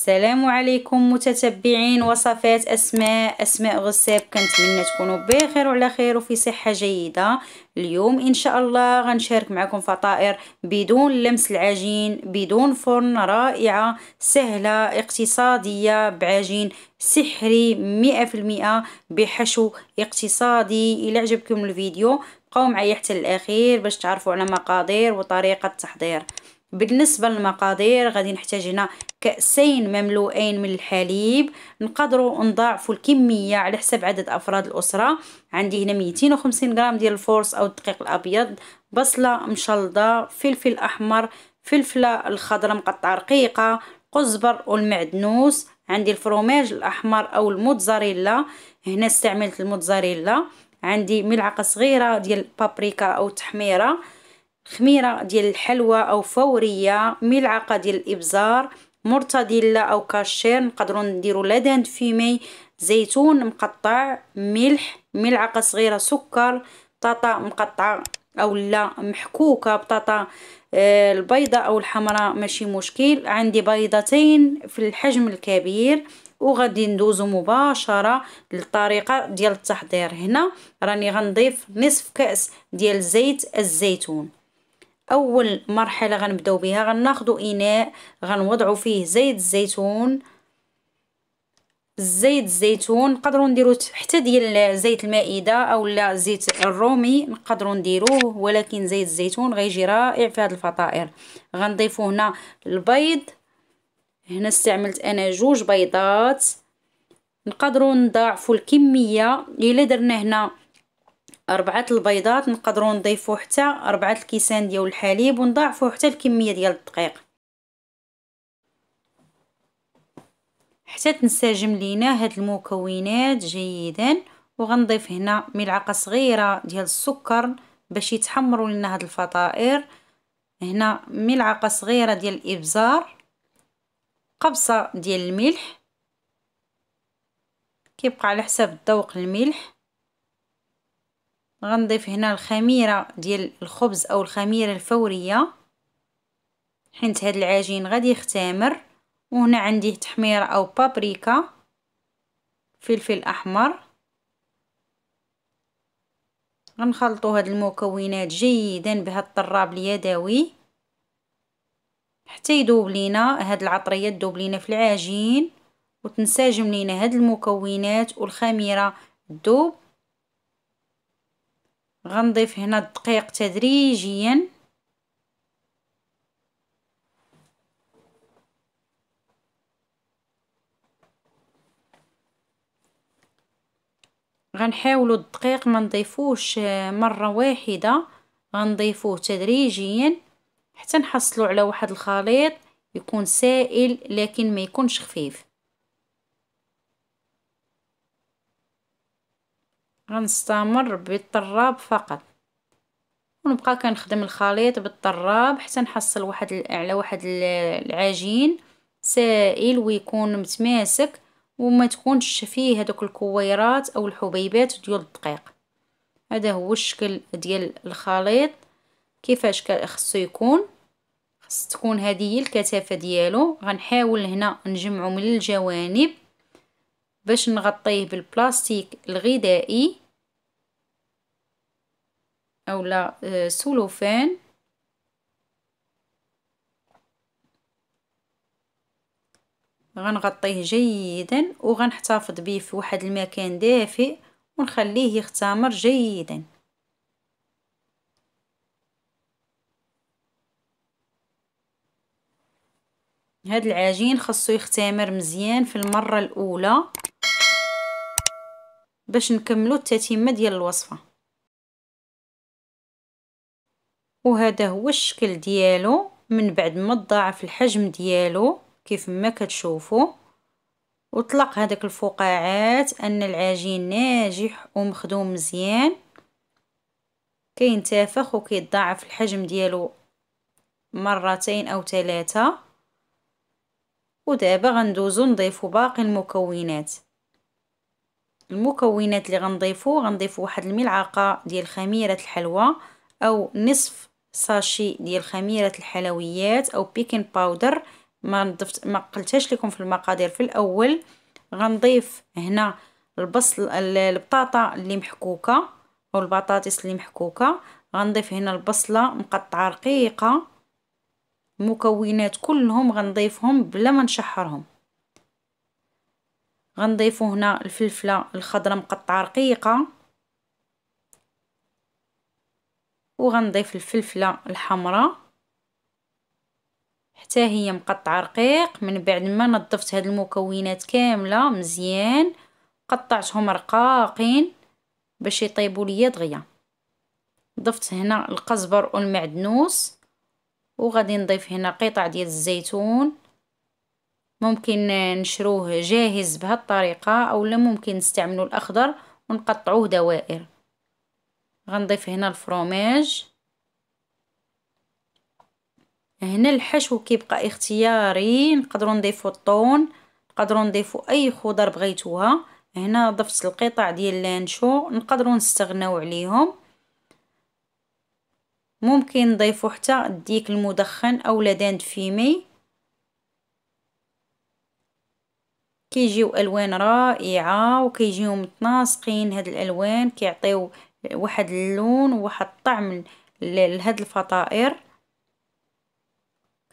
السلام عليكم متتبعين وصفات اسماء اسماء غساب كنتمنى تكونوا بخير وعلى خير وفي صحه جيده اليوم ان شاء الله غنشارك معكم فطائر بدون لمس العجين بدون فرن رائعه سهله اقتصاديه بعجين سحري مئة في المئة بحشو اقتصادي الى عجبكم الفيديو بقاو معايا حتى الاخير باش تعرفوا على مقادير وطريقه التحضير بالنسبه للمقادير غادي نحتاج هنا كاسين مملوئين من الحليب نقدروا نضاعفوا الكميه على حسب عدد افراد الاسره عندي هنا 250 غرام ديال الفورس او الدقيق الابيض بصله مشلضه فلفل احمر فلفله الخضراء مقطعه رقيقه قزبر والمعدنوس عندي الفروماج الاحمر او الموتزاريلا هنا استعملت الموتزاريلا عندي ملعقه صغيره ديال البابريكا او التحميره خميره ديال الحلوى او فوريه ملعقه ديال الابزار مرتديلا او كاشير نقدرو نديرو لادان فيمي زيتون مقطع ملح ملعقه صغيره سكر بطاطا مقطعه او لا محكوكه بطاطا آه، البيضه او الحمراء ماشي مشكل عندي بيضتين في الحجم الكبير وغادي ندوزو مباشره للطريقه ديال التحضير هنا راني غنضيف نصف كاس ديال زيت الزيتون اول مرحله غنبداو بها غناخذوا اناء غنوضعوا فيه زيت الزيتون زيت الزيتون نقدروا نديروا حتى ديال زيت المائده اولا زيت الرومي نقدروا نديروه ولكن زيت الزيتون غيجي رائع في هذه الفطائر غنضيفوا هنا البيض هنا استعملت انا جوج بيضات نقدروا نضاعفوا الكميه الا درنا هنا أربعة البيضات نقدروا نضيفوا حتى أربعة الكيسان ديال الحليب ونضاعفوا حتى الكمية ديال الدقيق حتى تنسجم لينا هاد المكونات جيدا وغنضيف هنا ملعقه صغيره ديال السكر باش يتحمروا لنا هاد الفطائر هنا ملعقه صغيره ديال الابزار قبصه ديال الملح كيبقى على حساب الذوق الملح غنضيف هنا الخميره ديال الخبز او الخميره الفوريه حيت هاد العجين غادي يختمر وهنا عندي تحميره او بابريكا فلفل احمر غنخلطوا هاد المكونات جيدا بهاد الطراب اليدوي حتى يذوب لينا هاد العطريه تذوب لينا في العجين وتنسجم لينا هاد المكونات والخميره تذوب غنضيف هنا الدقيق تدريجيا غنحاولوا الدقيق ما نضيفوش مره واحده غنضيفوه تدريجيا حتى نحصلوا على واحد الخليط يكون سائل لكن ما يكونش خفيف غنستمر بالطراب فقط ونبقى كنخدم الخليط بالطراب حتى نحصل واحد على واحد العجين سائل ويكون متماسك وما تكونش فيه هذوك الكويرات او الحبيبات ديال الدقيق هذا هو الشكل ديال الخليط كيفاش خصو يكون خص تكون هذه هي الكثافه ديالو غنحاول هنا نجمعو من الجوانب باش نغطيه بالبلاستيك الغذائي اولا آه، سولوفان غنغطيه جيدا وغنحتفظ به في واحد المكان دافئ ونخليه يختمر جيدا هاد العجين خاصو يختمر مزيان في المره الاولى باش نكملو التتمه ديال الوصفه وهذا هو الشكل ديالو من بعد ما تضاعف الحجم ديالو كيف ما كتشوفوا وطلق هذاك الفقاعات ان العجين ناجح ومخدوم مزيان كينتفخ وكيتضاعف الحجم ديالو مرتين او ثلاثه ودابا غندوزو نضيفو باقي المكونات المكونات اللي غنضيفو غنضيفو واحد الملعقه ديال خميره الحلوى او نصف ساشي ديال خميره الحلويات او بيكن باودر ما نضفت ما قلتهاش لكم في المقادير في الاول غنضيف هنا البصل البطاطا اللي محكوكه او البطاطس اللي محكوكه غنضيف هنا البصله مقطعه رقيقه المكونات كلهم غنضيفهم بلا ما نشحرهم غنضيفو هنا الفلفله الخضراء مقطعه رقيقه وغنضيف الفلفله الحمراء حتى هي مقطعه رقيق من بعد ما نظفت هاد المكونات كامله مزيان قطعتهم رقاقين باش يطيبوا ليا دغيا ضفت هنا القزبر والمعدنوس وغادي نضيف هنا قطع ديال الزيتون ممكن نشروه جاهز بهالطريقه اولا ممكن نستعملوا الاخضر ونقطعوه دوائر غنضيف هنا الفروماج هنا الحشو كيبقى اختياري نقدروا نضيفوا الطون نقدروا نضيفوا اي خضر بغيتوها هنا ضفت القطع ديال اللانشو نقدروا نستغناو عليهم ممكن نضيفوا حتى الديك المدخن او لدان فيمي كيجيو الوان رائعه وكيجيو متناسقين هاد الالوان كيعطيو واحد اللون وواحد الطعم لهاد الفطائر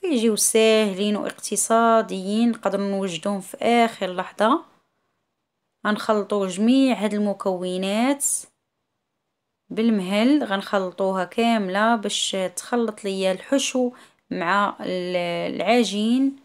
كيجيو ساهلين واقتصاديين نقدر نوجدهم في اخر لحظه غنخلطو جميع هاد المكونات بالمهل غنخلطوها كامله باش تخلط ليا الحشو مع العجين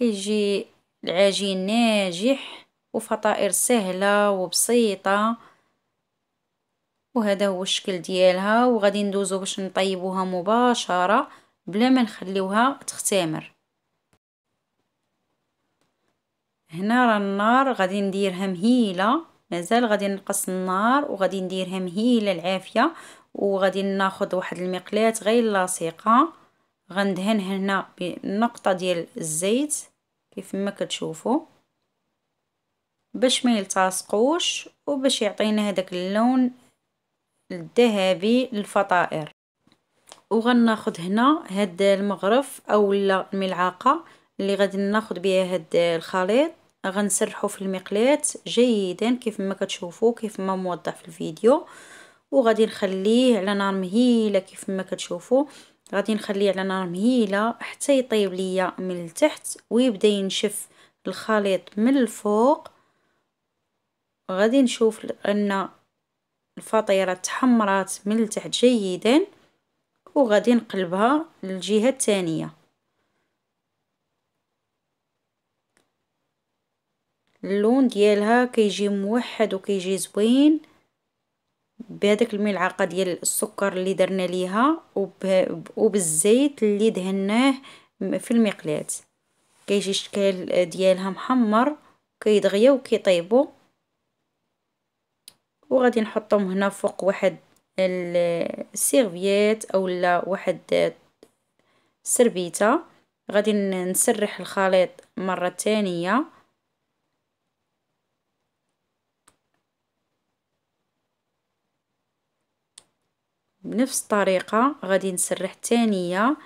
كيجي العجين ناجح وفطائر سهله وبسيطه وهذا هو الشكل ديالها وغادي ندوزو باش نطيبوها مباشره بلا ما نخليوها تختمر هنا راه النار غادي نديرها مهيله مازال غادي نقص النار وغادي نديرها مهيله العافيه وغادي ناخذ واحد المقلاه غير لاصقه غندهن هنا بنقطه ديال الزيت كيف ما كتشوفوا باش ما يلتصقوش وباش يعطينا هذاك اللون الذهبي للفطائر وغناخد هنا هاد المغرف اولا الملعقه اللي غادي ناخد بها هاد الخليط غنسرحو في المقلاة جيدا كيف ما كتشوفوا كيف ما موضح في الفيديو وغادي نخليه على نار مهيله كيف ما كتشوفوا غادي نخليه على نار مهيله حتى يطيب ليا من التحت ويبدا ينشف الخليط من الفوق غادي نشوف ان الفطيره تحمرات من التحت جيدا وغادي نقلبها للجهه الثانيه اللون ديالها كيجي موحد وكيجي زوين بهذاك الملعقه ديال السكر اللي درنا ليها وبالزيت اللي دهناه في المقلاة كيجي الشكل ديالها محمر كيدغيا وكيطيبوا وغادي نحطهم هنا فوق واحد السيرفييت اولا واحد السربيته غادي نسرح الخليط مره ثانيه بنفس الطريقة غادي نسرح الثانية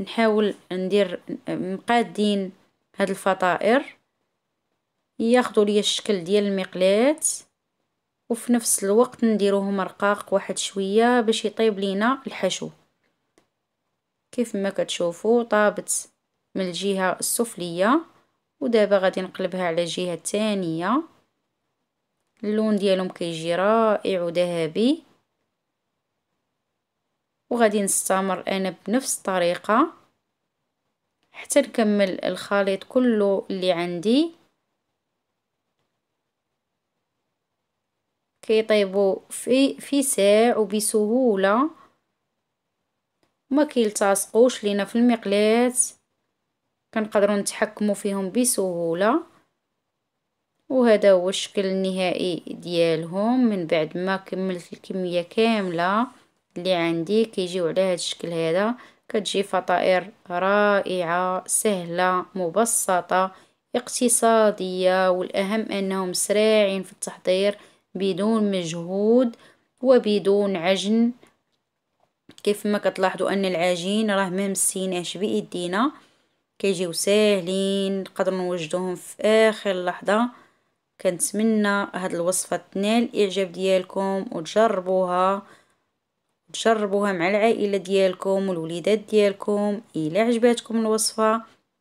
نحاول ندير مقادين هاد الفطائر ياخدو ليا الشكل ديال المقلات وفي نفس الوقت نديروهم رقاق واحد شويه باش يطيب لينا الحشو كيف ما كتشوفوا طابت من الجهه السفليه ودابا غادي نقلبها على الجهه الثانيه اللون ديالهم كيجي رائع وذهبي وغادي نستمر انا بنفس الطريقه حتى نكمل الخليط كله اللي عندي كيطيبوا في في ساع وبسهوله ما كيلتصقوش لينا في المقلات كنقدروا نتحكموا فيهم بسهوله وهذا هو الشكل النهائي ديالهم من بعد ما كملت الكميه كامله اللي عندي كيجيو على هذا الشكل هذا كتجي فطائر رائعه سهله مبسطه اقتصاديه والاهم انهم سريعين في التحضير بدون مجهود وبدون عجن كيف ما كتلاحظوا ان العجين راه ما مسيناش بايدينا كيجيو ساهلين نقدروا نوجدوهم في اخر لحظه كنتمنى هاد الوصفه تنال اعجاب ديالكم وتجربوها جربوها مع العائله ديالكم والوليدات ديالكم الا عجباتكم الوصفه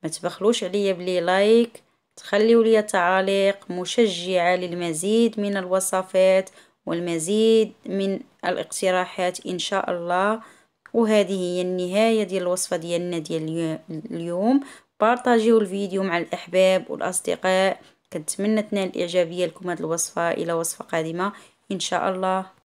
ما تبخلوش عليا بلي لايك تخليوا لي تعاليق مشجعه للمزيد من الوصفات والمزيد من الاقتراحات ان شاء الله وهذه هي النهايه ديال الوصفه ديالنا ديال اليوم بارطاجيو الفيديو مع الاحباب والاصدقاء كنتمنى تنال إعجابية لكم هذه الوصفه الى وصفه قادمه ان شاء الله